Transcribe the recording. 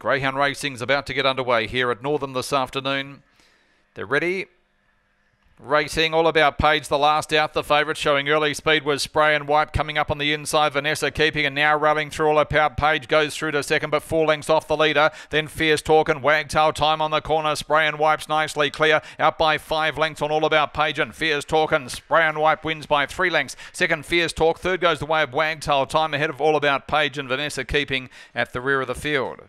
Greyhound Racing's about to get underway here at Northern this afternoon. They're ready. Racing all about Page, the last out, the favourite showing early speed was Spray and Wipe coming up on the inside. Vanessa keeping and now rallying through all about Page goes through to second, but four lengths off the leader. Then Fierce Talk and Wagtail time on the corner. Spray and Wipe's nicely clear, out by five lengths on all about Page and Fierce Talk and Spray and Wipe wins by three lengths. Second Fierce Talk, third goes the way of Wagtail time ahead of all about Page and Vanessa keeping at the rear of the field.